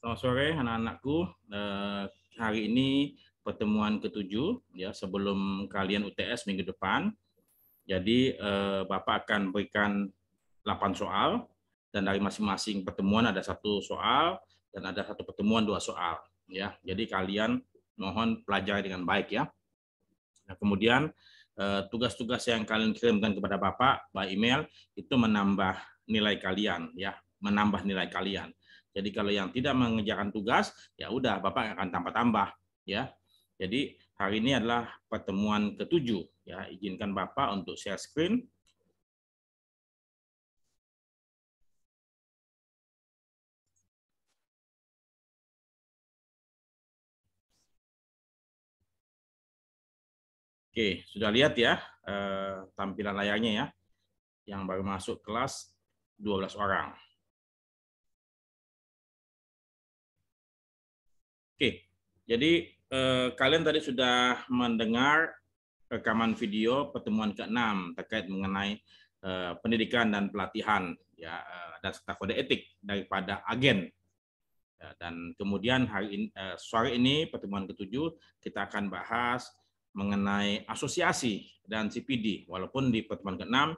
Selamat sore anak-anakku. Eh, hari ini pertemuan ketujuh ya sebelum kalian UTS minggu depan. Jadi eh, Bapak akan berikan 8 soal dan dari masing-masing pertemuan ada satu soal dan ada satu pertemuan dua soal ya. Jadi kalian mohon pelajari dengan baik ya. Nah, kemudian eh, tugas-tugas eh, yang kalian kirimkan kepada Bapak by email itu menambah nilai kalian ya, menambah nilai kalian jadi kalau yang tidak mengerjakan tugas, ya udah Bapak akan tambah-tambah ya. Jadi hari ini adalah pertemuan ketujuh ya. Izinkan Bapak untuk share screen. Oke, sudah lihat ya eh, tampilan layarnya ya. Yang baru masuk kelas 12 orang. Jadi eh, kalian tadi sudah mendengar rekaman video pertemuan ke-6 terkait mengenai eh, pendidikan dan pelatihan ya eh, dan serta kode etik daripada agen. Ya, dan kemudian hari ini, eh, sore ini pertemuan ketujuh kita akan bahas mengenai asosiasi dan CPD walaupun di pertemuan keenam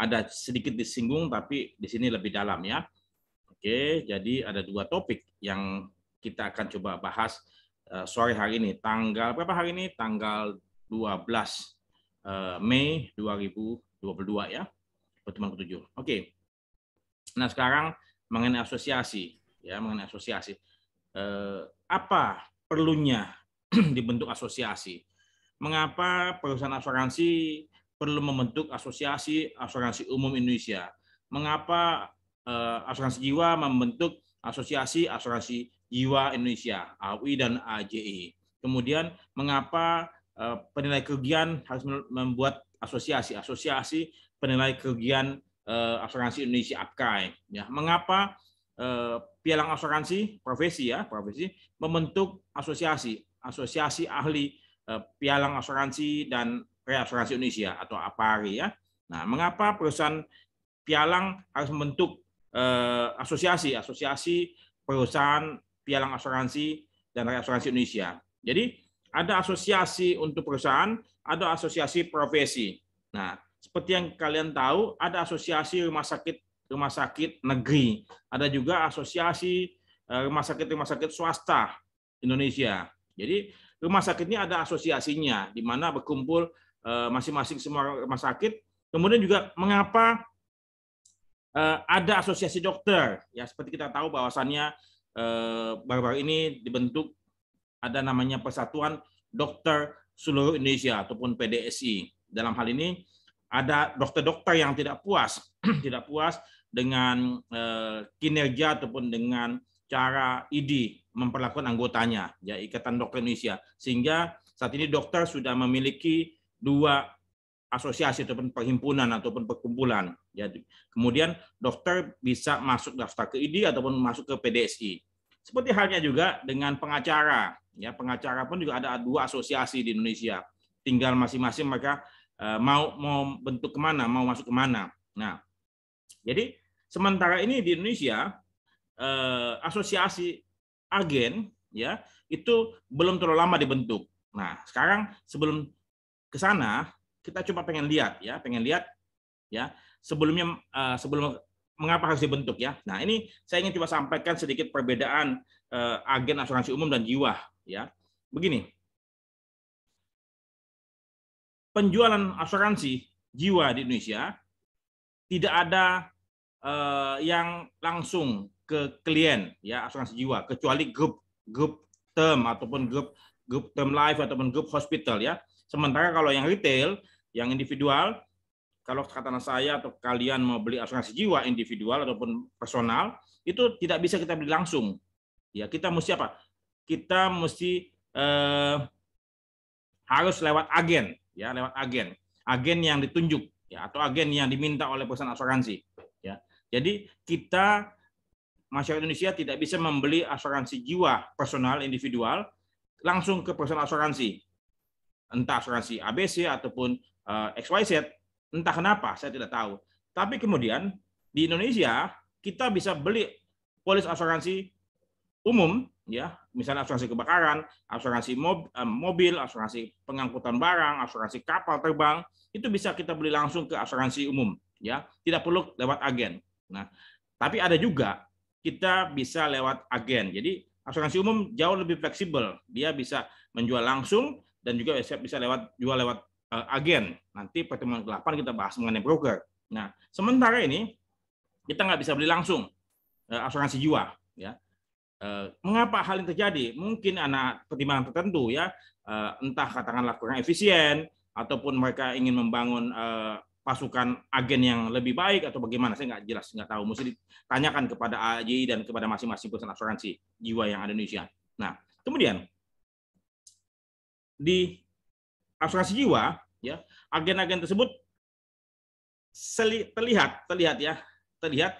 ada sedikit disinggung tapi di sini lebih dalam ya. Oke, jadi ada dua topik yang kita akan coba bahas Eh, sore hari ini tanggal berapa hari ini tanggal 12 eh, Mei 2022 ya pertemuan ketujuh. Oke. Okay. Nah sekarang mengenai asosiasi ya mengenai asosiasi uh, apa perlunya dibentuk asosiasi? Mengapa perusahaan asuransi perlu membentuk asosiasi asuransi umum Indonesia? Mengapa uh, asuransi jiwa membentuk asosiasi asuransi Jiwa Indonesia, AUI dan AJI. E. Kemudian mengapa eh, penilai kerugian harus membuat asosiasi, asosiasi penilai kerugian eh, asuransi Indonesia APKAI. Ya, mengapa eh, pialang asuransi profesi ya profesi membentuk asosiasi asosiasi ahli pialang asuransi dan reasuransi Indonesia atau APARI ya. Nah, mengapa perusahaan pialang harus membentuk asosiasi asosiasi perusahaan pialang asuransi dan reasuransi Indonesia. Jadi ada asosiasi untuk perusahaan, ada asosiasi profesi. Nah, seperti yang kalian tahu, ada asosiasi rumah sakit rumah sakit negeri, ada juga asosiasi eh, rumah sakit rumah sakit swasta Indonesia. Jadi rumah sakit ini ada asosiasinya di mana berkumpul eh, masing-masing semua rumah sakit. Kemudian juga mengapa eh, ada asosiasi dokter ya seperti kita tahu bahwasannya Eh, baru-baru ini dibentuk ada namanya Persatuan Dokter Seluruh Indonesia ataupun PDSI. Dalam hal ini ada dokter-dokter yang tidak puas, tidak puas dengan eh, kinerja ataupun dengan cara ID memperlakukan anggotanya, ya Ikatan Dokter Indonesia. Sehingga saat ini dokter sudah memiliki dua asosiasi ataupun perhimpunan ataupun perkumpulan. Ya, kemudian dokter bisa masuk daftar ke ID ataupun masuk ke PDSI. Seperti halnya juga dengan pengacara. Ya, pengacara pun juga ada dua asosiasi di Indonesia. Tinggal masing-masing mereka eh, mau mau bentuk kemana, mau masuk kemana. Nah, jadi sementara ini di Indonesia eh, asosiasi agen ya itu belum terlalu lama dibentuk. Nah, sekarang sebelum ke sana kita coba pengen lihat ya, pengen lihat ya sebelumnya uh, sebelum mengapa harus dibentuk ya. Nah, ini saya ingin coba sampaikan sedikit perbedaan uh, agen asuransi umum dan jiwa ya. Begini. Penjualan asuransi jiwa di Indonesia tidak ada uh, yang langsung ke klien ya asuransi jiwa kecuali grup grup term ataupun grup grup term life ataupun grup hospital ya. Sementara kalau yang retail, yang individual kalau katakanlah saya atau kalian mau beli asuransi jiwa individual ataupun personal, itu tidak bisa kita beli langsung. Ya, kita mesti apa? Kita mesti eh, harus lewat agen, ya, lewat agen. Agen yang ditunjuk ya atau agen yang diminta oleh perusahaan asuransi, ya. Jadi kita masyarakat Indonesia tidak bisa membeli asuransi jiwa personal individual langsung ke perusahaan asuransi. Entah asuransi ABC ataupun eh, XYZ Entah kenapa, saya tidak tahu. Tapi kemudian di Indonesia kita bisa beli polis asuransi umum, ya, misalnya asuransi kebakaran, asuransi eh, mobil, asuransi pengangkutan barang, asuransi kapal terbang, itu bisa kita beli langsung ke asuransi umum, ya, tidak perlu lewat agen. Nah, tapi ada juga kita bisa lewat agen. Jadi asuransi umum jauh lebih fleksibel, dia bisa menjual langsung dan juga bisa lewat jual lewat Eh, agen. Nanti pertemuan ke-8 kita bahas mengenai broker. Nah, sementara ini kita nggak bisa beli langsung eh, asuransi jiwa. Ya. Eh, mengapa hal ini terjadi? Mungkin anak pertimbangan tertentu ya, entah katakanlah kurang efisien, ataupun mereka ingin membangun pasukan agen yang lebih baik atau bagaimana saya nggak jelas nggak tahu mesti ditanyakan kepada AJI dan kepada masing-masing perusahaan asuransi jiwa yang ada di Indonesia. Nah kemudian di asuransi jiwa, ya agen-agen tersebut seli, terlihat, terlihat ya, terlihat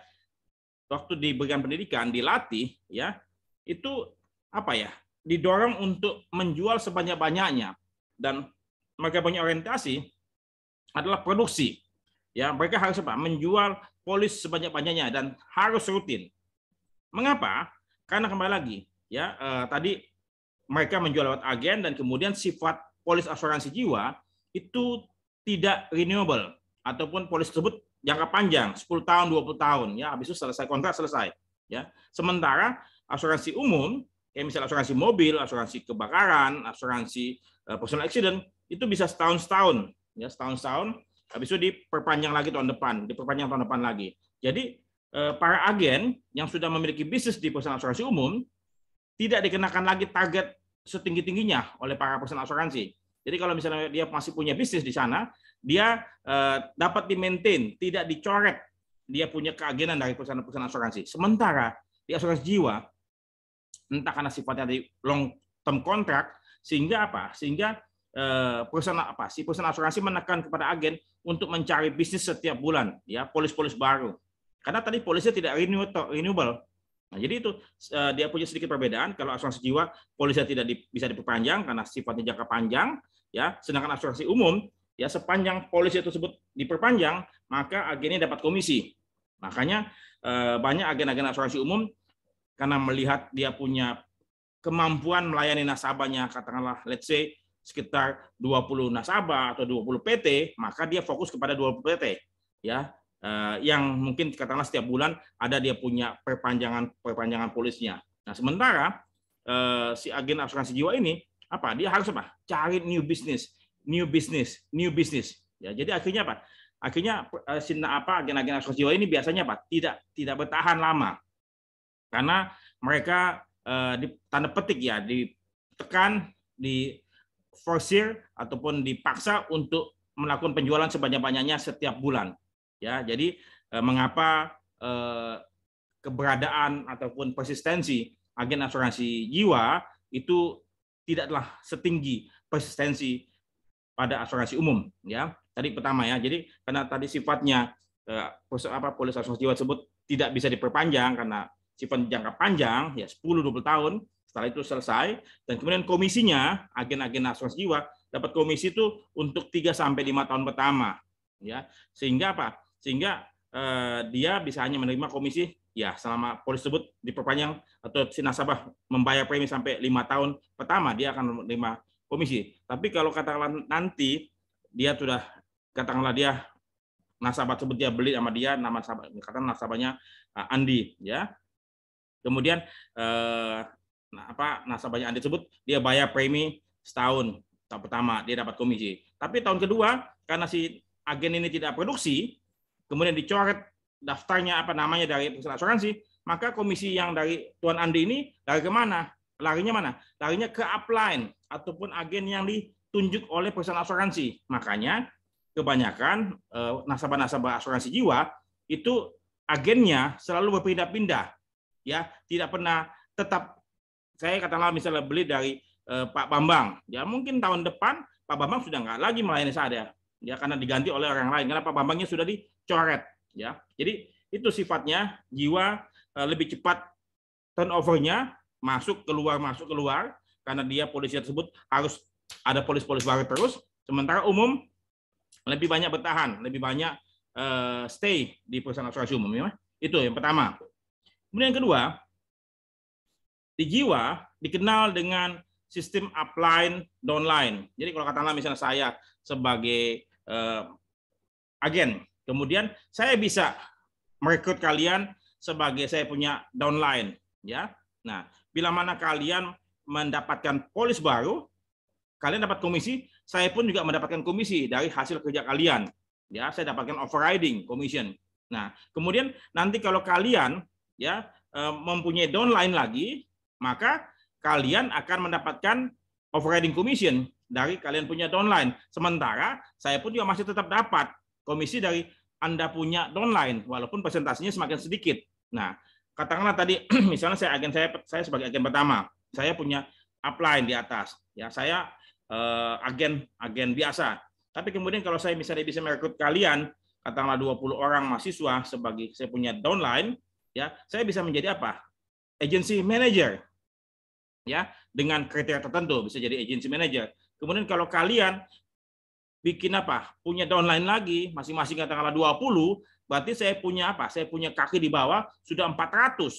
waktu diberikan pendidikan, dilatih, ya itu apa ya, didorong untuk menjual sebanyak-banyaknya dan mereka punya orientasi adalah produksi. Ya, mereka harus apa? Menjual polis sebanyak-banyaknya dan harus rutin. Mengapa? Karena kembali lagi, ya eh, tadi mereka menjual lewat agen dan kemudian sifat polis asuransi jiwa itu tidak renewable ataupun polis tersebut jangka panjang 10 tahun 20 tahun ya habis itu selesai kontrak selesai ya sementara asuransi umum kayak misalnya asuransi mobil asuransi kebakaran asuransi eh, personal accident itu bisa setahun setahun ya setahun setahun habis itu diperpanjang lagi tahun depan diperpanjang tahun depan lagi jadi eh, para agen yang sudah memiliki bisnis di perusahaan asuransi umum tidak dikenakan lagi target setinggi tingginya oleh para perusahaan asuransi jadi kalau misalnya dia masih punya bisnis di sana, dia eh, dapat di-maintain, tidak dicoret dia punya keagenan dari perusahaan-perusahaan asuransi. Sementara di asuransi jiwa, entah karena sifatnya dari long term contract, sehingga apa? Sehingga eh, perusahaan apa? Si perusahaan asuransi menekan kepada agen untuk mencari bisnis setiap bulan, ya polis-polis baru. Karena tadi polisnya tidak renewable, Nah, jadi itu eh, dia punya sedikit perbedaan. Kalau asuransi jiwa, polisnya tidak di, bisa diperpanjang karena sifatnya jangka panjang, ya. Sedangkan asuransi umum, ya sepanjang polis itu tersebut diperpanjang, maka agennya dapat komisi. Makanya eh, banyak agen-agen asuransi umum karena melihat dia punya kemampuan melayani nasabahnya, katakanlah let's say sekitar 20 nasabah atau 20 PT, maka dia fokus kepada 20 PT. Ya, Eh, yang mungkin katakanlah setiap bulan ada dia punya perpanjangan perpanjangan polisnya. Nah, sementara eh, si agen asuransi jiwa ini apa? Dia harus apa? Cari new business, new business, new business. Ya, jadi akhirnya apa? Akhirnya eh, sinna apa agen-agen asuransi jiwa ini biasanya apa? Tidak tidak bertahan lama. Karena mereka di tanda petik ya ditekan di ataupun dipaksa untuk melakukan penjualan sebanyak-banyaknya setiap bulan. Ya, jadi eh, mengapa eh, keberadaan ataupun persistensi agen asuransi jiwa itu tidaklah setinggi persistensi pada asuransi umum ya tadi pertama ya jadi karena tadi sifatnya eh, apa polis asuransi jiwa tersebut tidak bisa diperpanjang karena sifat jangka panjang ya 10 20 tahun setelah itu selesai dan kemudian komisinya agen-agen asuransi jiwa dapat komisi itu untuk 3 sampai 5 tahun pertama ya sehingga apa sehingga eh, dia bisa hanya menerima komisi ya selama polis tersebut diperpanjang atau si nasabah membayar premi sampai lima tahun pertama dia akan menerima komisi. Tapi kalau katakanlah nanti dia sudah katakanlah dia nasabah tersebut dia beli sama dia nama nasabah kata nasabahnya uh, Andi ya. Kemudian eh, nah, apa nasabahnya Andi tersebut dia bayar premi setahun tahun pertama dia dapat komisi. Tapi tahun kedua karena si agen ini tidak produksi kemudian dicoret daftarnya apa namanya dari perusahaan asuransi, maka komisi yang dari Tuan Andi ini dari kemana? Larinya mana? Larinya ke upline ataupun agen yang ditunjuk oleh perusahaan asuransi. Makanya kebanyakan eh, nasabah-nasabah asuransi jiwa itu agennya selalu berpindah-pindah, ya tidak pernah tetap. Saya katakanlah misalnya beli dari eh, Pak Bambang, ya mungkin tahun depan Pak Bambang sudah nggak lagi melayani saya, ya, ya karena diganti oleh orang lain. Karena Pak Bambangnya sudah di coret ya. Jadi itu sifatnya jiwa eh, lebih cepat turnovernya masuk keluar masuk keluar karena dia polisi tersebut harus ada polis-polis baru terus sementara umum lebih banyak bertahan lebih banyak uh, stay di perusahaan asuransi umum ya itu yang pertama kemudian yang kedua di jiwa dikenal dengan sistem upline downline jadi kalau katakanlah misalnya saya sebagai uh, agen Kemudian saya bisa merekrut kalian sebagai saya punya downline, ya. Nah, bila mana kalian mendapatkan polis baru, kalian dapat komisi, saya pun juga mendapatkan komisi dari hasil kerja kalian. Ya, saya dapatkan overriding commission. Nah, kemudian nanti kalau kalian ya e, mempunyai downline lagi, maka kalian akan mendapatkan overriding commission dari kalian punya downline. Sementara saya pun juga masih tetap dapat komisi dari anda punya downline, walaupun presentasinya semakin sedikit. Nah, katakanlah tadi, misalnya saya agen saya, saya sebagai agen pertama, saya punya upline di atas, ya saya eh, agen agen biasa. Tapi kemudian kalau saya misalnya bisa merekrut kalian, katakanlah 20 orang mahasiswa sebagai saya punya downline, ya saya bisa menjadi apa? Agency manager, ya dengan kriteria tertentu bisa jadi agency manager. Kemudian kalau kalian bikin apa? Punya downline lagi, masing-masing katakanlah 20, berarti saya punya apa? Saya punya kaki di bawah sudah 400,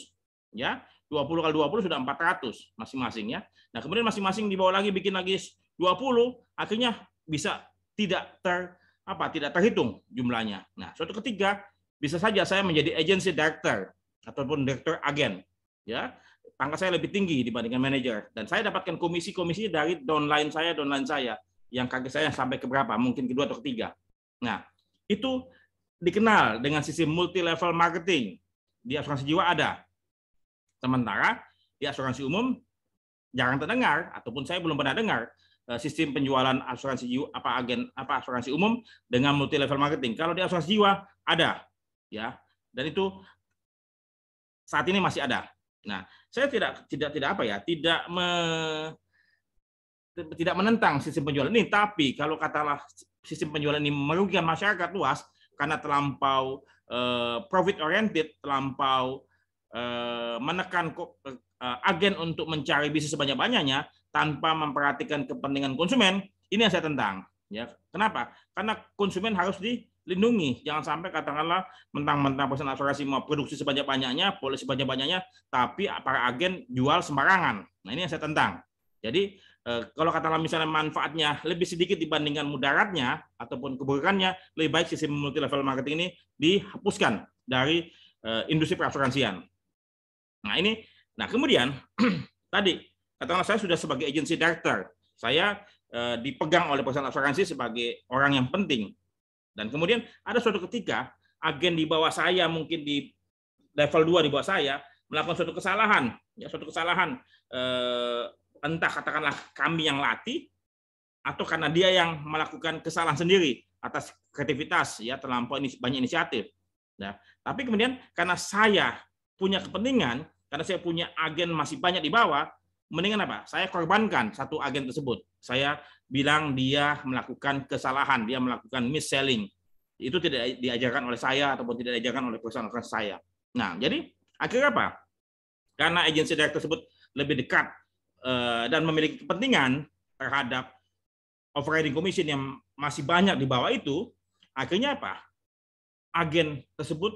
ya. 20 kali 20 sudah 400 masing-masing ya. Nah, kemudian masing-masing di bawah lagi bikin lagi 20, akhirnya bisa tidak ter apa? tidak terhitung jumlahnya. Nah, suatu ketiga bisa saja saya menjadi agency director ataupun director agen, ya. Pangkat saya lebih tinggi dibandingkan manajer dan saya dapatkan komisi-komisi dari downline saya, downline saya yang kaki saya sampai ke berapa, mungkin kedua atau ketiga. Nah, itu dikenal dengan sisi multi level marketing. Di asuransi jiwa ada. Sementara di asuransi umum jarang terdengar ataupun saya belum pernah dengar eh, sistem penjualan asuransi jiwa apa agen apa asuransi umum dengan multi level marketing. Kalau di asuransi jiwa ada ya. Dan itu saat ini masih ada. Nah, saya tidak tidak tidak apa ya, tidak me, tidak menentang sistem penjualan ini, tapi kalau katalah sistem penjualan ini merugikan masyarakat luas karena terlampau eh, profit oriented, terlampau eh, menekan eh, agen untuk mencari bisnis sebanyak-banyaknya tanpa memperhatikan kepentingan konsumen, ini yang saya tentang. Ya, kenapa? Karena konsumen harus di lindungi, Jangan sampai katakanlah mentang-mentang perusahaan asuransi mau produksi sebanyak-banyaknya, polisi sebanyak-banyaknya, tapi para agen jual sembarangan. Nah, ini yang saya tentang. Jadi Eh, kalau katakanlah misalnya manfaatnya lebih sedikit dibandingkan mudaratnya ataupun keburukannya, lebih baik sistem multi level marketing ini dihapuskan dari eh, industri perasuransian. Nah ini, nah kemudian tadi katakanlah saya sudah sebagai agency director, saya eh, dipegang oleh perusahaan asuransi sebagai orang yang penting. Dan kemudian ada suatu ketika agen di bawah saya mungkin di level 2 di bawah saya melakukan suatu kesalahan, ya suatu kesalahan eh, entah katakanlah kami yang latih atau karena dia yang melakukan kesalahan sendiri atas kreativitas ya terlampau ini banyak inisiatif. Nah, tapi kemudian karena saya punya kepentingan, karena saya punya agen masih banyak di bawah, mendingan apa? Saya korbankan satu agen tersebut. Saya bilang dia melakukan kesalahan, dia melakukan mis-selling. Itu tidak diajarkan oleh saya ataupun tidak diajarkan oleh perusahaan-perusahaan saya. Nah, jadi akhirnya apa? Karena agensi direct tersebut lebih dekat Eh, dan memiliki kepentingan terhadap overriding commission yang masih banyak di bawah itu, akhirnya apa? Agen tersebut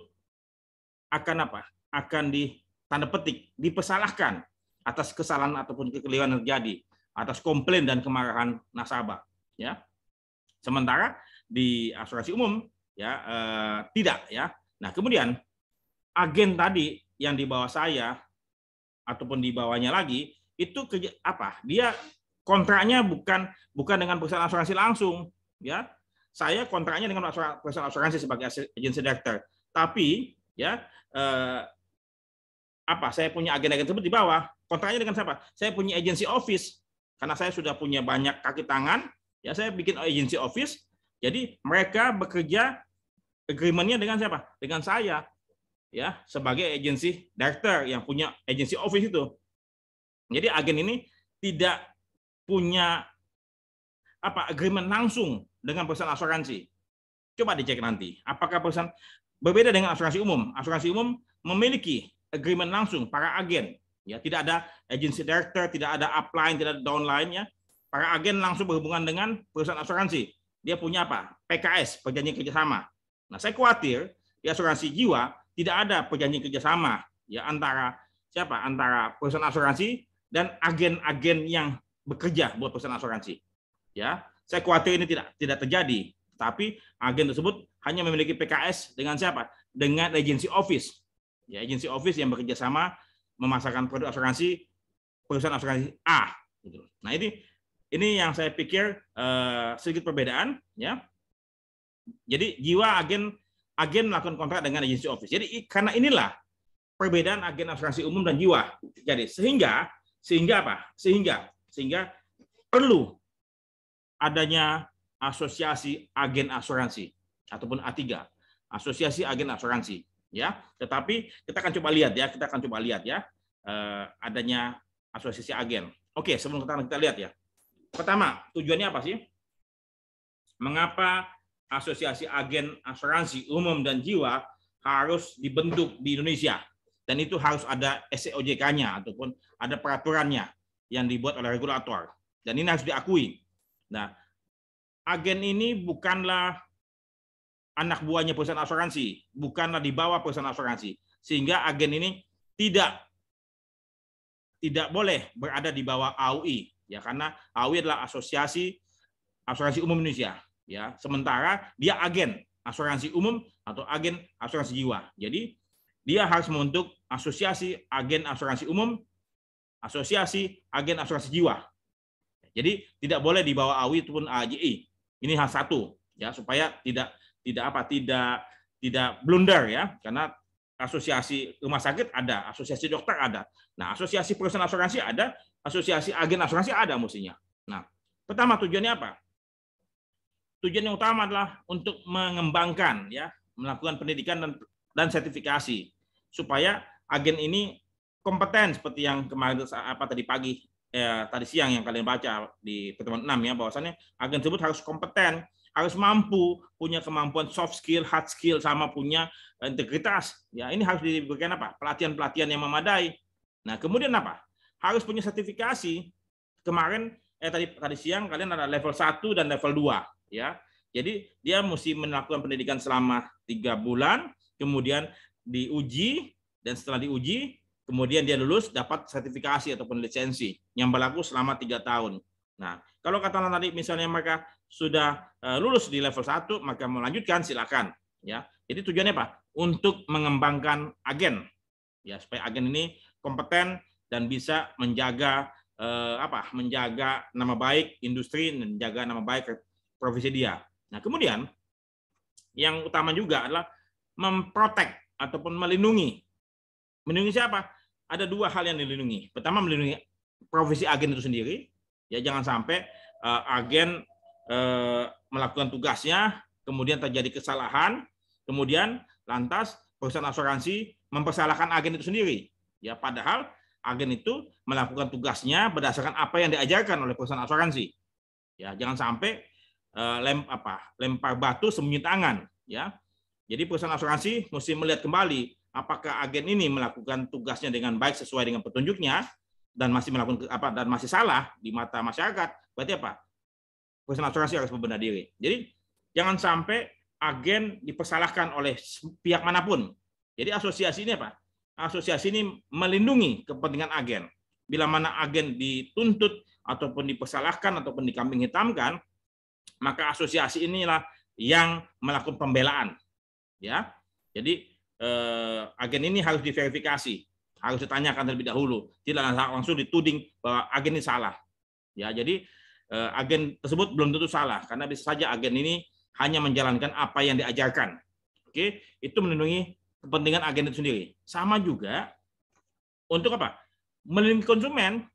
akan apa? Akan di tanda petik dipersalahkan atas kesalahan ataupun kekeliruan yang terjadi, atas komplain dan kemarahan nasabah, ya. Sementara di asuransi umum ya eh, tidak ya. Nah, kemudian agen tadi yang di bawah saya ataupun di bawahnya lagi itu ke, apa? Dia kontraknya bukan bukan dengan perusahaan asuransi langsung, ya. Saya kontraknya dengan perusahaan asuransi sebagai agensi director. Tapi ya eh, apa? Saya punya agen-agen tersebut di bawah. Kontraknya dengan siapa? Saya punya agensi office karena saya sudah punya banyak kaki tangan. Ya saya bikin agensi office. Jadi mereka bekerja agreementnya dengan siapa? Dengan saya ya sebagai agensi director yang punya agensi office itu jadi agen ini tidak punya apa agreement langsung dengan perusahaan asuransi. Coba dicek nanti. Apakah perusahaan berbeda dengan asuransi umum? Asuransi umum memiliki agreement langsung para agen. Ya, tidak ada agency director, tidak ada upline, tidak ada downline ya. Para agen langsung berhubungan dengan perusahaan asuransi. Dia punya apa? PKS, perjanjian kerjasama. Nah, saya khawatir di asuransi jiwa tidak ada perjanjian kerjasama ya antara siapa? Antara perusahaan asuransi dan agen-agen yang bekerja buat perusahaan asuransi. Ya, saya khawatir ini tidak tidak terjadi. Tapi agen tersebut hanya memiliki PKS dengan siapa? Dengan agency office. Ya, agensi office yang bekerja sama memasarkan produk asuransi perusahaan asuransi A. Gitu. Nah ini ini yang saya pikir eh, sedikit perbedaan. Ya, jadi jiwa agen agen melakukan kontrak dengan agency office. Jadi karena inilah perbedaan agen asuransi umum dan jiwa. Jadi sehingga sehingga apa? Sehingga sehingga perlu adanya asosiasi agen asuransi ataupun A3, asosiasi agen asuransi ya. Tetapi kita akan coba lihat ya, kita akan coba lihat ya eh, adanya asosiasi agen. Oke, sebelum kita kita lihat ya. Pertama, tujuannya apa sih? Mengapa asosiasi agen asuransi umum dan jiwa harus dibentuk di Indonesia? dan itu harus ada SEOJK-nya ataupun ada peraturannya yang dibuat oleh regulator. Dan ini harus diakui. Nah, agen ini bukanlah anak buahnya perusahaan asuransi, bukanlah di bawah perusahaan asuransi. Sehingga agen ini tidak tidak boleh berada di bawah AUI ya karena AUI adalah asosiasi asuransi umum Indonesia ya sementara dia agen asuransi umum atau agen asuransi jiwa jadi dia harus membentuk asosiasi agen asuransi umum, asosiasi agen asuransi jiwa. Jadi tidak boleh dibawa AWI ataupun AJI. Ini hal satu ya supaya tidak tidak apa tidak tidak blunder ya karena asosiasi rumah sakit ada, asosiasi dokter ada. Nah, asosiasi perusahaan asuransi ada, asosiasi agen asuransi ada mestinya. Nah, pertama tujuannya apa? Tujuan yang utama adalah untuk mengembangkan ya, melakukan pendidikan dan dan sertifikasi supaya agen ini kompeten seperti yang kemarin apa tadi pagi ya, tadi siang yang kalian baca di pertemuan 6 ya bahwasannya agen tersebut harus kompeten harus mampu punya kemampuan soft skill, hard skill sama punya integritas. Ya, ini harus diberikan apa? Pelatihan-pelatihan yang memadai. Nah, kemudian apa? Harus punya sertifikasi. Kemarin eh tadi tadi siang kalian ada level 1 dan level 2, ya. Jadi dia mesti melakukan pendidikan selama tiga bulan, kemudian diuji dan setelah diuji kemudian dia lulus dapat sertifikasi ataupun lisensi yang berlaku selama tiga tahun. Nah, kalau katakan tadi misalnya mereka sudah eh, lulus di level 1 maka melanjutkan silakan ya. Jadi tujuannya apa? Untuk mengembangkan agen ya supaya agen ini kompeten dan bisa menjaga eh, apa? menjaga nama baik industri, menjaga nama baik profesi dia. Nah, kemudian yang utama juga adalah memprotek ataupun melindungi. Melindungi siapa? Ada dua hal yang dilindungi. Pertama melindungi profesi agen itu sendiri, ya jangan sampai uh, agen uh, melakukan tugasnya, kemudian terjadi kesalahan, kemudian lantas perusahaan asuransi mempersalahkan agen itu sendiri. Ya padahal agen itu melakukan tugasnya berdasarkan apa yang diajarkan oleh perusahaan asuransi. Ya, jangan sampai uh, lem apa lempar batu sembunyi tangan, ya. Jadi perusahaan asuransi mesti melihat kembali apakah agen ini melakukan tugasnya dengan baik sesuai dengan petunjuknya dan masih melakukan apa dan masih salah di mata masyarakat. Berarti apa? Perusahaan asuransi harus membenahi diri. Jadi jangan sampai agen dipersalahkan oleh pihak manapun. Jadi asosiasi ini apa? Asosiasi ini melindungi kepentingan agen. Bila mana agen dituntut ataupun dipersalahkan ataupun dikambing hitamkan, maka asosiasi inilah yang melakukan pembelaan ya. Jadi eh, agen ini harus diverifikasi, harus ditanyakan terlebih dahulu. Tidak langsung dituding bahwa agen ini salah. Ya, jadi eh, agen tersebut belum tentu salah karena bisa saja agen ini hanya menjalankan apa yang diajarkan. Oke, itu melindungi kepentingan agen itu sendiri. Sama juga untuk apa? Melindungi konsumen.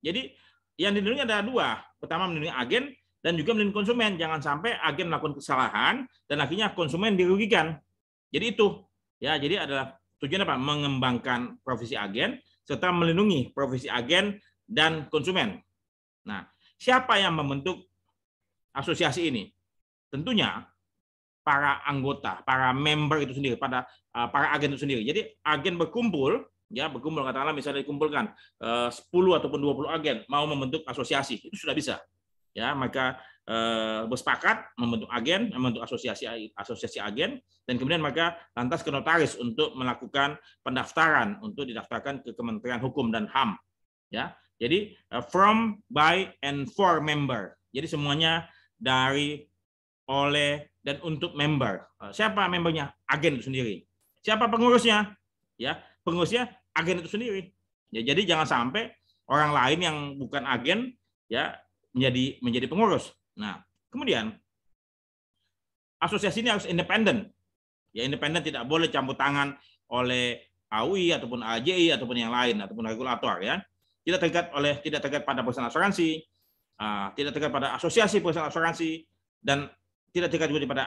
Jadi yang dilindungi ada dua. Pertama melindungi agen dan juga melindungi konsumen. Jangan sampai agen melakukan kesalahan dan akhirnya konsumen dirugikan. Jadi itu ya, jadi adalah tujuan apa? Mengembangkan profesi agen serta melindungi profesi agen dan konsumen. Nah, siapa yang membentuk asosiasi ini? Tentunya para anggota, para member itu sendiri, pada eh, para agen itu sendiri. Jadi agen berkumpul ya berkumpul katakanlah misalnya dikumpulkan 10 eh, ataupun 20 agen mau membentuk asosiasi itu sudah bisa ya maka Eh, bersepakat membentuk agen, membentuk asosiasi asosiasi agen, dan kemudian mereka lantas ke notaris untuk melakukan pendaftaran untuk didaftarkan ke Kementerian Hukum dan Ham. Ya, jadi eh, from, by, and for member. Jadi semuanya dari, oleh, dan untuk member. Eh, siapa membernya? Agen itu sendiri. Siapa pengurusnya? Ya, pengurusnya agen itu sendiri. Ya, jadi jangan sampai orang lain yang bukan agen ya menjadi menjadi pengurus Nah, kemudian asosiasi ini harus independen. Ya independen tidak boleh campur tangan oleh AUI ataupun AJI ataupun yang lain ataupun regulator ya. Tidak terikat oleh tidak terikat pada perusahaan asuransi, uh, tidak terikat pada asosiasi perusahaan asuransi dan tidak terikat juga pada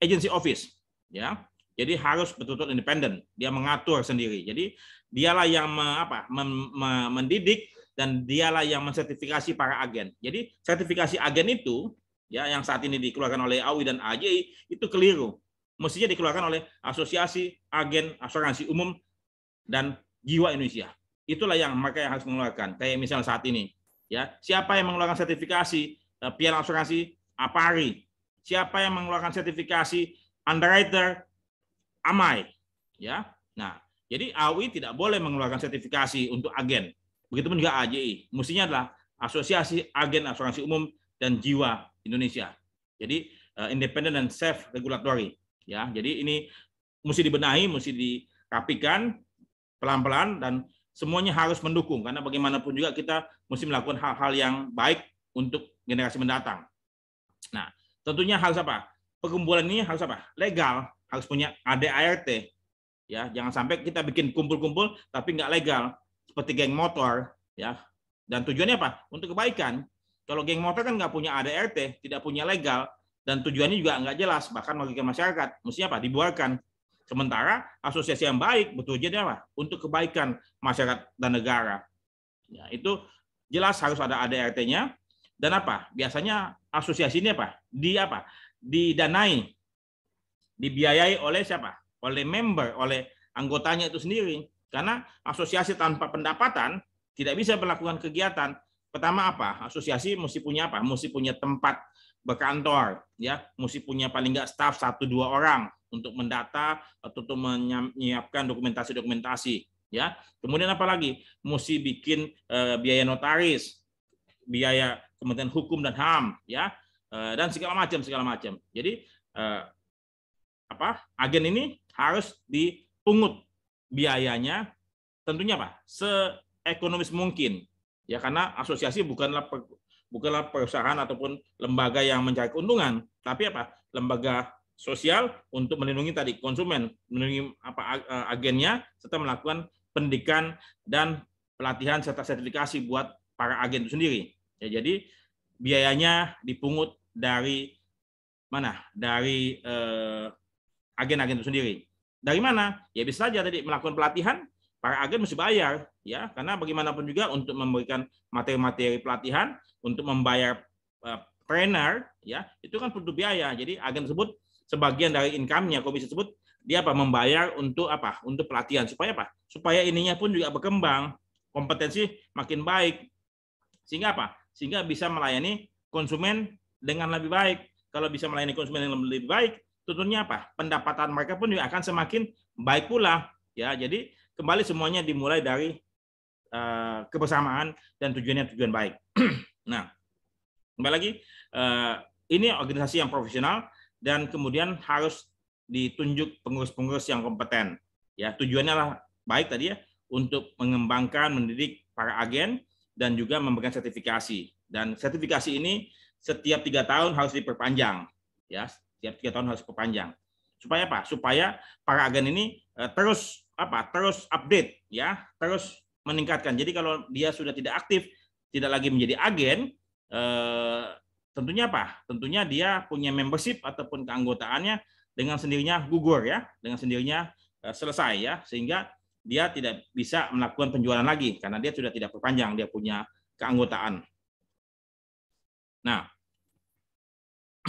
agency office ya. Jadi harus betul-betul independen. Dia mengatur sendiri. Jadi dialah yang me, apa, mem, me, mendidik dan dialah yang mensertifikasi para agen. Jadi sertifikasi agen itu ya yang saat ini dikeluarkan oleh AWI dan AJI itu keliru. Mestinya dikeluarkan oleh Asosiasi Agen Asuransi Umum dan Jiwa Indonesia. Itulah yang mereka yang harus mengeluarkan. Kayak misalnya saat ini ya, siapa yang mengeluarkan sertifikasi eh, piala asuransi Apari? Siapa yang mengeluarkan sertifikasi underwriter Amai? Ya. Nah, jadi AWI tidak boleh mengeluarkan sertifikasi untuk agen. Begitupun juga AJI. E. Mestinya adalah Asosiasi Agen Asuransi Umum dan Jiwa Indonesia. Jadi uh, eh, independent dan self regulatory ya. Jadi ini mesti dibenahi, mesti dirapikan pelan-pelan dan semuanya harus mendukung karena bagaimanapun juga kita mesti melakukan hal-hal yang baik untuk generasi mendatang. Nah, tentunya harus apa? Perkumpulan ini harus apa? Legal, harus punya ADART. Ya, jangan sampai kita bikin kumpul-kumpul tapi nggak legal seperti geng motor ya dan tujuannya apa untuk kebaikan kalau geng motor kan nggak punya ADRT tidak punya legal dan tujuannya juga nggak jelas bahkan merugikan masyarakat mestinya apa dibuarkan sementara asosiasi yang baik betul jadi apa untuk kebaikan masyarakat dan negara ya, itu jelas harus ada ADRT-nya dan apa biasanya asosiasi ini apa di apa didanai dibiayai oleh siapa oleh member oleh anggotanya itu sendiri karena asosiasi tanpa pendapatan tidak bisa melakukan kegiatan. Pertama apa? Asosiasi mesti punya apa? Mesti punya tempat berkantor, ya, mesti punya paling nggak staff satu dua orang untuk mendata atau untuk menyiapkan dokumentasi-dokumentasi, ya. Kemudian apa lagi? Mesti bikin eh, biaya notaris, biaya Kementerian Hukum dan HAM, ya, eh, dan segala macam segala macam. Jadi eh, apa? Agen ini harus dipungut biayanya tentunya apa? seekonomis mungkin. Ya karena asosiasi bukanlah bukanlah perusahaan ataupun lembaga yang mencari keuntungan, tapi apa? lembaga sosial untuk melindungi tadi konsumen, melindungi apa e, agennya serta melakukan pendidikan dan pelatihan serta sertifikasi buat para agen itu sendiri. Ya, jadi biayanya dipungut dari mana? Dari agen agen-agen itu sendiri. Dari mana? Ya bisa saja tadi melakukan pelatihan, para agen mesti bayar ya karena bagaimanapun juga untuk memberikan materi-materi pelatihan untuk membayar uh, trainer ya itu kan perlu biaya. Jadi agen tersebut sebagian dari income-nya komisi tersebut dia apa membayar untuk apa? Untuk pelatihan supaya apa? Supaya ininya pun juga berkembang, kompetensi makin baik. Sehingga apa? Sehingga bisa melayani konsumen dengan lebih baik. Kalau bisa melayani konsumen yang lebih baik, tentunya apa? Pendapatan mereka pun akan semakin baik pula. Ya, jadi kembali semuanya dimulai dari uh, kebersamaan dan tujuannya tujuan baik. nah, kembali lagi uh, ini organisasi yang profesional dan kemudian harus ditunjuk pengurus-pengurus yang kompeten. Ya, tujuannya lah baik tadi ya untuk mengembangkan, mendidik para agen dan juga memberikan sertifikasi. Dan sertifikasi ini setiap tiga tahun harus diperpanjang. Ya, Tiap tiga tahun harus perpanjang. Supaya apa? Supaya para agen ini eh, terus apa? Terus update ya, terus meningkatkan. Jadi kalau dia sudah tidak aktif, tidak lagi menjadi agen, eh, tentunya apa? Tentunya dia punya membership ataupun keanggotaannya dengan sendirinya gugur ya, dengan sendirinya eh, selesai ya, sehingga dia tidak bisa melakukan penjualan lagi karena dia sudah tidak perpanjang dia punya keanggotaan. Nah,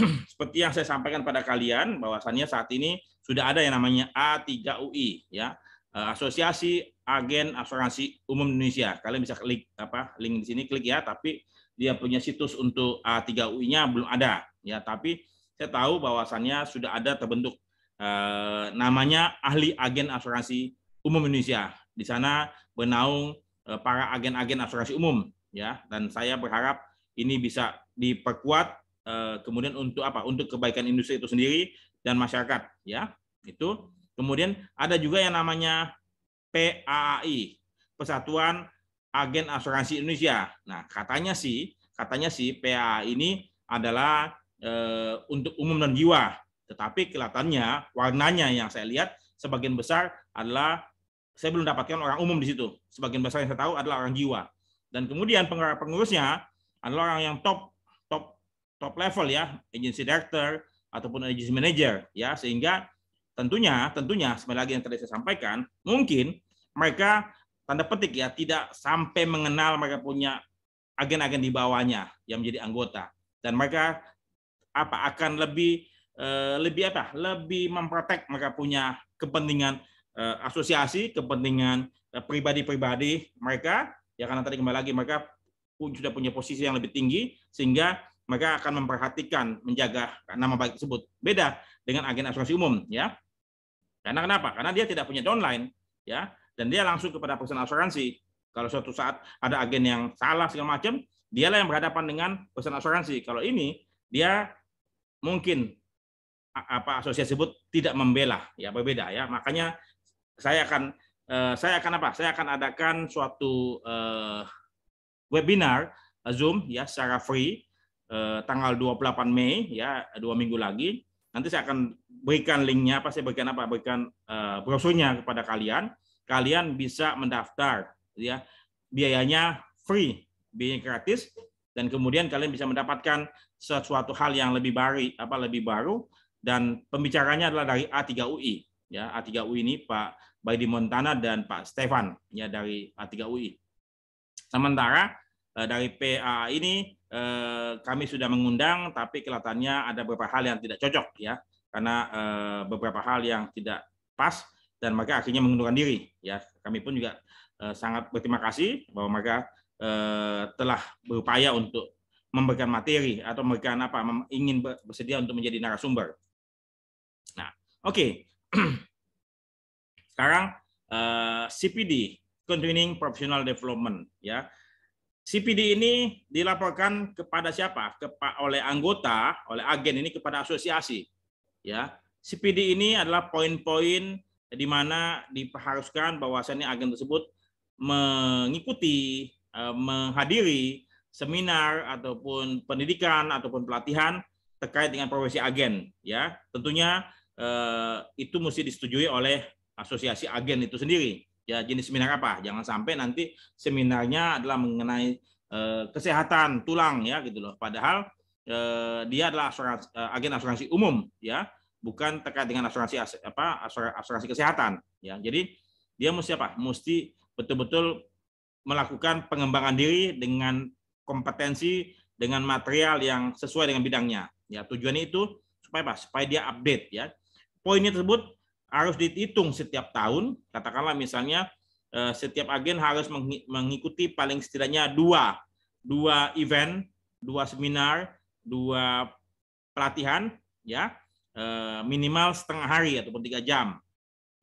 seperti yang saya sampaikan pada kalian bahwasannya saat ini sudah ada yang namanya A3UI ya eh, Asosiasi Agen Asuransi Umum Indonesia. Kalian bisa klik apa link di sini klik ya tapi dia punya situs untuk A3UI-nya belum ada ya tapi saya tahu bahwasannya sudah ada terbentuk eh, namanya ahli agen asuransi umum Indonesia. Di sana bernaung eh, para agen-agen asuransi umum ya dan saya berharap ini bisa diperkuat Eh, kemudian untuk apa? Untuk kebaikan industri itu sendiri dan masyarakat, ya. Itu. Kemudian ada juga yang namanya PAI Persatuan Agen Asuransi Indonesia. Nah, katanya sih, katanya sih PAAI ini adalah e, untuk umum dan jiwa, tetapi kelihatannya warnanya yang saya lihat sebagian besar adalah saya belum dapatkan orang umum di situ. Sebagian besar yang saya tahu adalah orang jiwa. Dan kemudian pengurusnya adalah orang yang top top level ya, agency director ataupun agency manager ya, sehingga tentunya tentunya sekali lagi yang tadi saya sampaikan, mungkin mereka tanda petik ya tidak sampai mengenal mereka punya agen-agen di bawahnya yang menjadi anggota dan mereka apa akan lebih eh, lebih apa lebih memprotek mereka punya kepentingan eh, asosiasi kepentingan eh, pribadi-pribadi mereka ya karena tadi kembali lagi mereka pun sudah punya posisi yang lebih tinggi sehingga mereka akan memperhatikan menjaga nama baik tersebut. Beda dengan agen asuransi umum, ya. Karena kenapa? Karena dia tidak punya downline, ya, dan dia langsung kepada perusahaan asuransi. Kalau suatu saat ada agen yang salah segala macam, dialah yang berhadapan dengan perusahaan asuransi. Kalau ini dia mungkin apa asosiasi tersebut tidak membela, ya berbeda ya. Makanya saya akan eh, saya akan apa? Saya akan adakan suatu eh, webinar eh, Zoom ya secara free eh, tanggal 28 Mei ya dua minggu lagi. Nanti saya akan berikan linknya, apa saya berikan apa, berikan eh, brosurnya kepada kalian. Kalian bisa mendaftar, ya biayanya free, biaya gratis, dan kemudian kalian bisa mendapatkan sesuatu hal yang lebih baru, apa lebih baru, dan pembicaranya adalah dari A3UI ya A3UI ini Pak Baidi Montana dan Pak Stefan ya dari A3UI. Sementara Eh, dari PA ini eh, kami sudah mengundang, tapi kelihatannya ada beberapa hal yang tidak cocok ya, karena eh, beberapa hal yang tidak pas dan maka akhirnya mengundurkan diri ya. Kami pun juga sangat berterima kasih bahwa mereka telah berupaya untuk memberikan materi atau memberikan apa ingin bersedia untuk menjadi narasumber. Nah, oke. Okay. Sekarang CPD, Continuing Professional Development ya CPD ini dilaporkan kepada siapa? Kepa, oleh anggota, oleh agen ini kepada asosiasi. Ya, CPD ini adalah poin-poin di mana diharuskan bahwasannya agen tersebut mengikuti, e, menghadiri seminar ataupun pendidikan ataupun pelatihan terkait dengan profesi agen. Ya, tentunya eh, itu mesti disetujui oleh asosiasi agen itu sendiri ya jenis seminar apa jangan sampai nanti seminarnya adalah mengenai eh, kesehatan tulang ya gitu loh padahal eh, dia adalah asuransi, eh, agen asuransi umum ya bukan terkait dengan asuransi as, apa asuransi kesehatan ya jadi dia mesti apa mesti betul-betul melakukan pengembangan diri dengan kompetensi dengan material yang sesuai dengan bidangnya ya tujuannya itu supaya apa supaya dia update ya poinnya tersebut harus dihitung setiap tahun. Katakanlah misalnya eh, setiap agen harus mengikuti paling setidaknya dua dua event, dua seminar, dua pelatihan, ya eh, minimal setengah hari ataupun tiga jam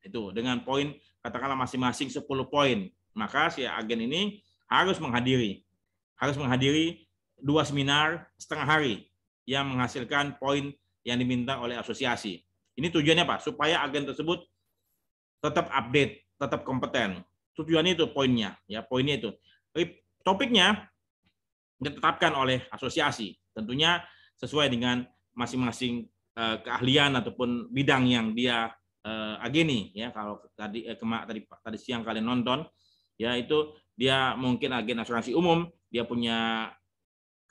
itu dengan poin katakanlah masing-masing 10 poin maka si agen ini harus menghadiri harus menghadiri dua seminar setengah hari yang menghasilkan poin yang diminta oleh asosiasi ini tujuannya apa? Supaya agen tersebut tetap update, tetap kompeten. Tujuannya itu poinnya, ya poinnya itu. topiknya ditetapkan oleh asosiasi, tentunya sesuai dengan masing-masing eh, keahlian ataupun bidang yang dia eh, ageni. Ya kalau tadi eh, kemak tadi tadi siang kalian nonton, ya itu dia mungkin agen asuransi umum, dia punya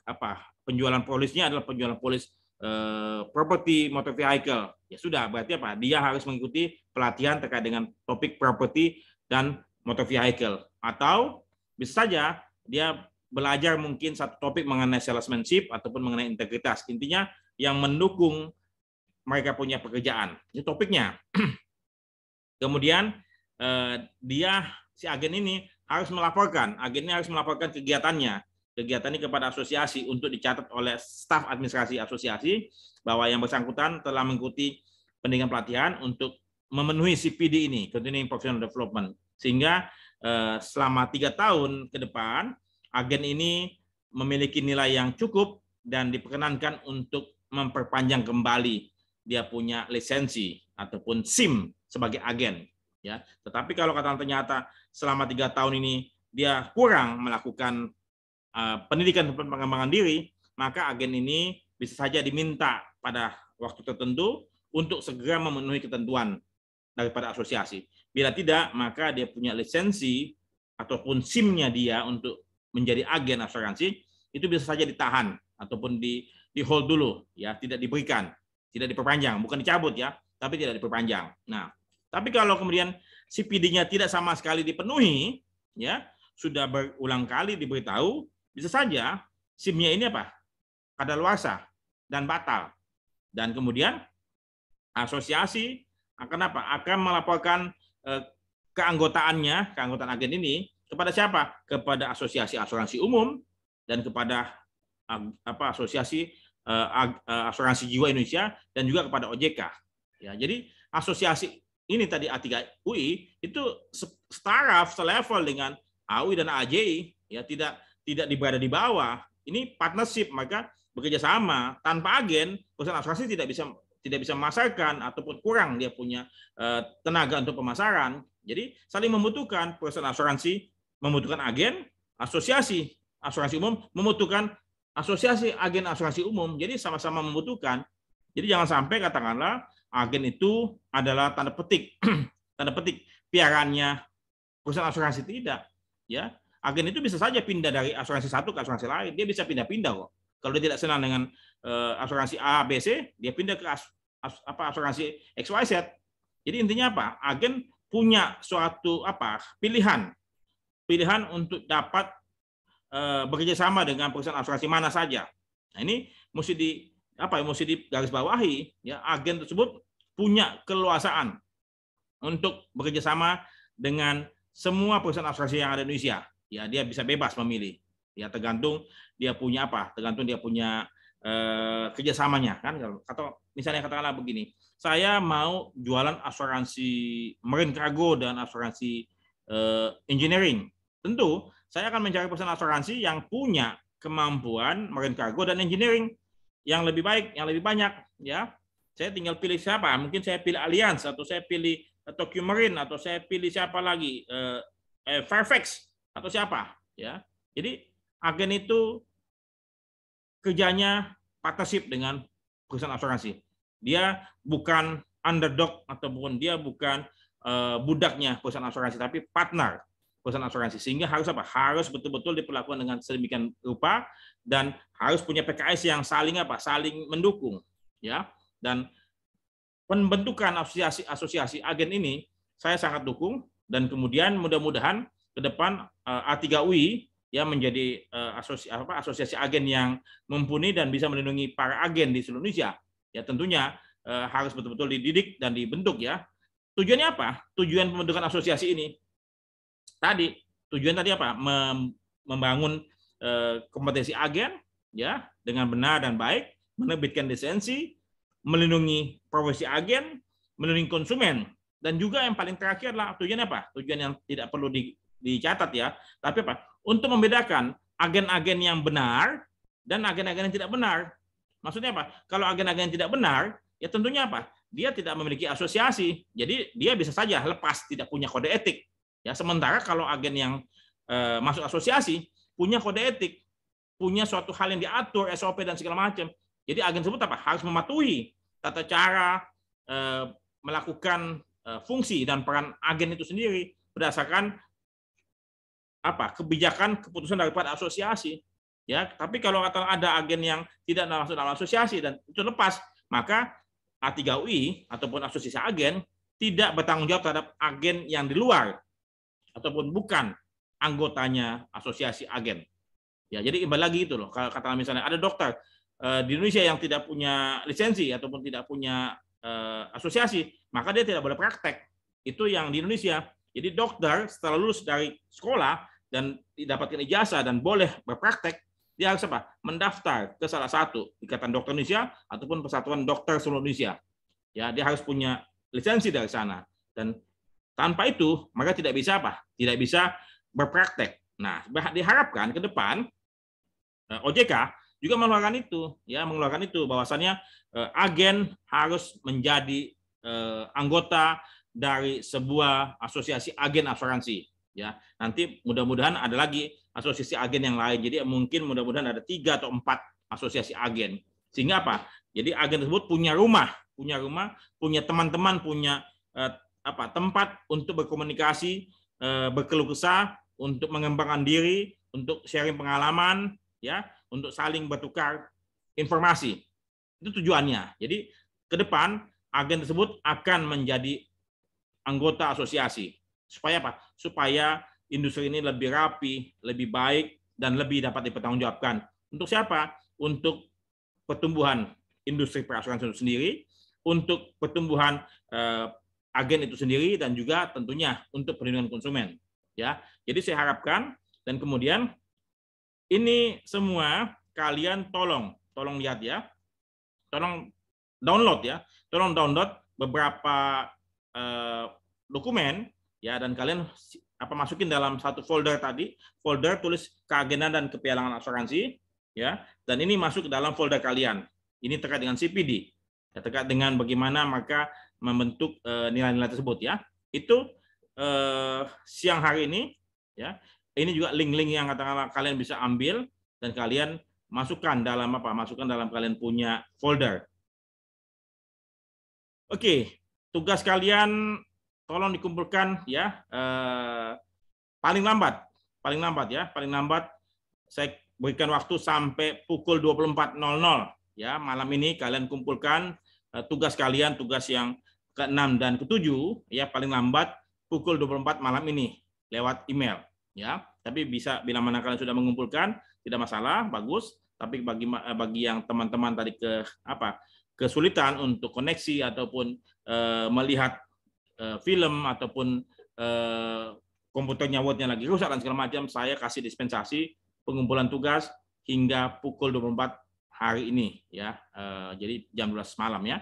apa penjualan polisnya adalah penjualan polis Eh, property motor vehicle. Ya sudah, berarti apa? Dia harus mengikuti pelatihan terkait dengan topik property dan motor vehicle. Atau bisa saja dia belajar mungkin satu topik mengenai salesmanship ataupun mengenai integritas. Intinya yang mendukung mereka punya pekerjaan. Ini topiknya. Kemudian eh, dia si agen ini harus melaporkan, agennya harus melaporkan kegiatannya kegiatan ini kepada asosiasi untuk dicatat oleh staf administrasi asosiasi bahwa yang bersangkutan telah mengikuti pendidikan pelatihan untuk memenuhi CPD ini, Continuing Professional Development. Sehingga eh, selama tiga tahun ke depan, agen ini memiliki nilai yang cukup dan diperkenankan untuk memperpanjang kembali dia punya lisensi ataupun SIM sebagai agen. Ya, tetapi kalau kata ternyata selama tiga tahun ini dia kurang melakukan Eh, pendidikan dan pengembangan diri, maka agen ini bisa saja diminta pada waktu tertentu untuk segera memenuhi ketentuan daripada asosiasi. Bila tidak, maka dia punya lisensi ataupun SIM-nya dia untuk menjadi agen asuransi itu bisa saja ditahan ataupun di di hold dulu ya, tidak diberikan, tidak diperpanjang, bukan dicabut ya, tapi tidak diperpanjang. Nah, tapi kalau kemudian CPD-nya tidak sama sekali dipenuhi ya, sudah berulang kali diberitahu bisa saja SIM-nya ini apa? Ada luasa dan batal. Dan kemudian asosiasi akan apa? Akan melaporkan eh, keanggotaannya, keanggotaan agen ini kepada siapa? Kepada asosiasi asuransi umum dan kepada apa asosiasi eh, eh, asuransi jiwa Indonesia dan juga kepada OJK. Ya, jadi asosiasi ini tadi A3 UI itu setara selevel dengan AUI dan AJI ya tidak tidak berada di bawah. Ini partnership, maka bekerja sama. Tanpa agen, perusahaan asuransi tidak bisa tidak bisa memasarkan ataupun kurang dia punya eh, tenaga untuk pemasaran. Jadi saling membutuhkan perusahaan asuransi membutuhkan agen, asosiasi asuransi umum membutuhkan asosiasi agen asuransi umum. Jadi sama-sama membutuhkan. Jadi jangan sampai katakanlah agen itu adalah tanda petik, tanda petik piarannya perusahaan asuransi tidak, ya agen itu bisa saja pindah dari asuransi satu ke asuransi lain. Dia bisa pindah-pindah kok. Kalau dia tidak senang dengan uh, asuransi A, B, C, dia pindah ke as, as, apa asuransi XYZ. Jadi intinya apa? Agen punya suatu apa pilihan, pilihan untuk dapat uh, eh, bekerja sama dengan perusahaan asuransi mana saja. Nah ini mesti di apa? Mesti di garis bawahi. Ya, agen tersebut punya keluasaan untuk bekerja sama dengan semua perusahaan asuransi yang ada di Indonesia Ya, dia bisa bebas memilih. Ya, tergantung dia punya apa, tergantung dia punya eh, kerjasamanya kan. Atau misalnya katakanlah begini, saya mau jualan asuransi marine cargo dan asuransi eh, engineering. Tentu saya akan mencari perusahaan asuransi yang punya kemampuan marine cargo dan engineering yang lebih baik, yang lebih banyak, ya. Saya tinggal pilih siapa. Mungkin saya pilih Allianz atau saya pilih eh, Tokyo Marine atau saya pilih siapa lagi eh, eh, Fairfax atau siapa ya. Jadi agen itu kerjanya partnership dengan perusahaan asuransi. Dia bukan underdog ataupun dia bukan uh, budaknya perusahaan asuransi tapi partner perusahaan asuransi sehingga harus apa harus betul-betul diperlakukan dengan sedemikian rupa dan harus punya PKS yang saling apa saling mendukung ya dan pembentukan asosiasi asosiasi agen ini saya sangat dukung dan kemudian mudah-mudahan ke depan eh, A3 UI ya menjadi eh, asosiasi apa asosiasi agen yang mumpuni dan bisa melindungi para agen di seluruh Indonesia. Ya tentunya eh, harus betul-betul dididik dan dibentuk ya. Tujuannya apa? Tujuan pembentukan asosiasi ini tadi tujuan tadi apa? membangun kompetensi agen ya dengan benar dan baik, menerbitkan lisensi, melindungi profesi agen, melindungi konsumen dan juga yang paling terakhir adalah tujuannya apa? Tujuan yang tidak perlu di, dicatat ya. Tapi apa? Untuk membedakan agen-agen yang benar dan agen-agen yang tidak benar. Maksudnya apa? Kalau agen-agen yang tidak benar, ya tentunya apa? Dia tidak memiliki asosiasi. Jadi dia bisa saja lepas, tidak punya kode etik. Ya, sementara kalau agen yang e, masuk asosiasi punya kode etik, punya suatu hal yang diatur, SOP dan segala macam. Jadi agen tersebut apa? Harus mematuhi tata cara e, melakukan eh, fungsi dan peran agen itu sendiri berdasarkan apa kebijakan keputusan daripada asosiasi ya tapi kalau kata ada agen yang tidak masuk dalam asosiasi dan itu lepas maka A3UI ataupun asosiasi agen tidak bertanggung jawab terhadap agen yang di luar ataupun bukan anggotanya asosiasi agen ya jadi kembali lagi itu loh kalau kata misalnya ada dokter eh, di Indonesia yang tidak punya lisensi ataupun tidak punya eh, asosiasi maka dia tidak boleh praktek itu yang di Indonesia jadi dokter setelah lulus dari sekolah dan didapatkan ijazah dan boleh berpraktek, dia harus apa? Mendaftar ke salah satu ikatan dokter Indonesia ataupun persatuan dokter seluruh Indonesia. Ya, dia harus punya lisensi dari sana. Dan tanpa itu, maka tidak bisa apa? Tidak bisa berpraktek. Nah, diharapkan ke depan eh, OJK juga mengeluarkan itu, ya mengeluarkan itu bahwasannya eh, agen harus menjadi eh, anggota dari sebuah asosiasi agen asuransi ya nanti mudah-mudahan ada lagi asosiasi agen yang lain jadi mungkin mudah-mudahan ada tiga atau empat asosiasi agen sehingga apa jadi agen tersebut punya rumah punya rumah punya teman-teman punya eh, apa tempat untuk berkomunikasi eh, berkeluh kesah untuk mengembangkan diri untuk sharing pengalaman ya untuk saling bertukar informasi itu tujuannya jadi ke depan agen tersebut akan menjadi anggota asosiasi Supaya apa? Supaya industri ini lebih rapi, lebih baik, dan lebih dapat dipertanggungjawabkan. Untuk siapa? Untuk pertumbuhan industri perasuransi itu sendiri, untuk pertumbuhan eh, agen itu sendiri, dan juga tentunya untuk perlindungan konsumen. Ya, jadi saya harapkan dan kemudian ini semua kalian tolong, tolong lihat ya, tolong download ya, tolong download beberapa eh, dokumen ya dan kalian apa masukin dalam satu folder tadi folder tulis keagenan dan kepialangan asuransi ya dan ini masuk ke dalam folder kalian ini terkait dengan CPD ya, terkait dengan bagaimana maka membentuk eh, nilai-nilai tersebut ya itu eh, siang hari ini ya ini juga link-link yang katakanlah kalian bisa ambil dan kalian masukkan dalam apa masukkan dalam kalian punya folder oke tugas kalian tolong dikumpulkan ya eh, paling lambat, paling lambat ya, paling lambat saya berikan waktu sampai pukul 24.00 ya malam ini kalian kumpulkan eh, tugas kalian, tugas yang ke-6 dan ke-7 ya paling lambat pukul 24 malam ini lewat email ya. Tapi bisa bila mana kalian sudah mengumpulkan tidak masalah, bagus. Tapi bagi eh, bagi yang teman-teman tadi ke apa kesulitan untuk koneksi ataupun e, melihat uh, film ataupun uh, eh, komputernya Wordnya lagi rusak dan segala macam, saya kasih dispensasi pengumpulan tugas hingga pukul 24 hari ini ya. Uh, jadi jam 12 malam ya.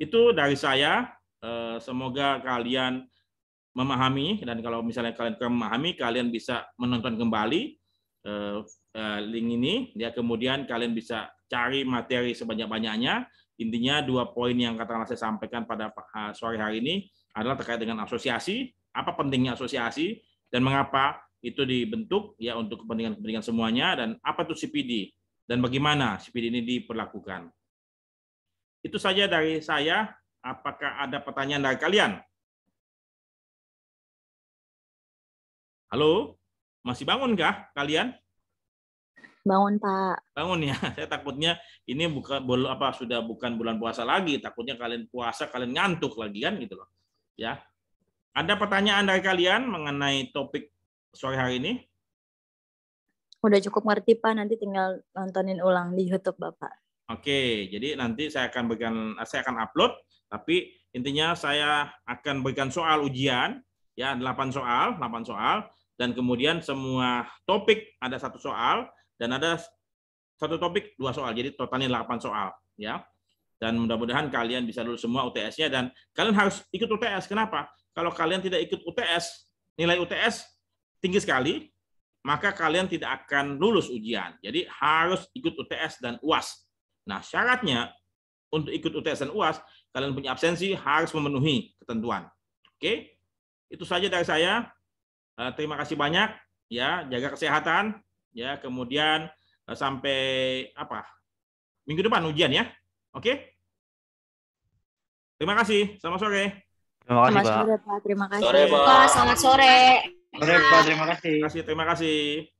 Itu dari saya. Uh, semoga kalian memahami dan kalau misalnya kalian kurang memahami, kalian bisa menonton kembali uh, uh, link ini. Ya kemudian kalian bisa cari materi sebanyak-banyaknya. Intinya dua poin yang katakanlah saya sampaikan pada sore hari ini adalah terkait dengan asosiasi, apa pentingnya asosiasi dan mengapa itu dibentuk ya untuk kepentingan-kepentingan semuanya dan apa itu CPD dan bagaimana CPD ini diperlakukan. Itu saja dari saya. Apakah ada pertanyaan dari kalian? Halo, masih bangun kah kalian? Bangun Pak. Bangun ya. Saya takutnya ini bukan apa sudah bukan bulan puasa lagi. Takutnya kalian puasa kalian ngantuk lagi kan gitu loh. Ya. Ada pertanyaan dari kalian mengenai topik sore hari ini? Udah cukup ngerti Pak, nanti tinggal nontonin ulang di YouTube Bapak. Oke, jadi nanti saya akan berikan saya akan upload tapi intinya saya akan berikan soal ujian ya 8 soal, 8 soal dan kemudian semua topik ada satu soal dan ada satu topik dua soal. Jadi totalnya 8 soal ya dan mudah-mudahan kalian bisa lulus semua UTS-nya dan kalian harus ikut UTS. Kenapa? Kalau kalian tidak ikut UTS, nilai UTS tinggi sekali, maka kalian tidak akan lulus ujian. Jadi harus ikut UTS dan UAS. Nah, syaratnya untuk ikut UTS dan UAS, kalian punya absensi harus memenuhi ketentuan. Oke? Itu saja dari saya. Eh, terima kasih banyak ya, jaga kesehatan ya, kemudian eh, sampai apa? Minggu depan ujian ya. Oke? Terima kasih. Selamat sore. Terima kasih, Pak. Pak. Terima kasih. Sore, Pak. Selamat sore. Sore, Pak. Terima kasih. Terima kasih. Terima kasih.